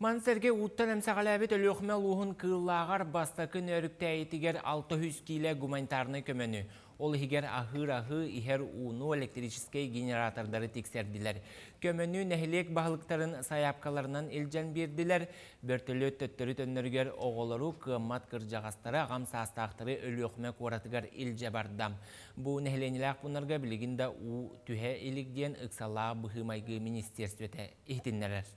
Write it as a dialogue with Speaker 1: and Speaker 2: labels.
Speaker 1: Мансерге уттан әмсағалабет өліқме луғын кыллағар бастакын өріктәйтігер 600 киле гуманитарны көмөні. Ол хигер ахыр-ахы ихер уну электрический генератордары тексердилер. Көмөні нәхілек бағылықтарын саяпкаларынан елжен бердилер. Бөртілі төттірі төннергер оғылыру кымат кыржағастары ғамса астақтыры өліқме көратығар елже бардам. Бұ нәхіленілақ бұнарға білігінде у түхе елігден ұқсала бұхымайғы министерстветі ихтиннерер.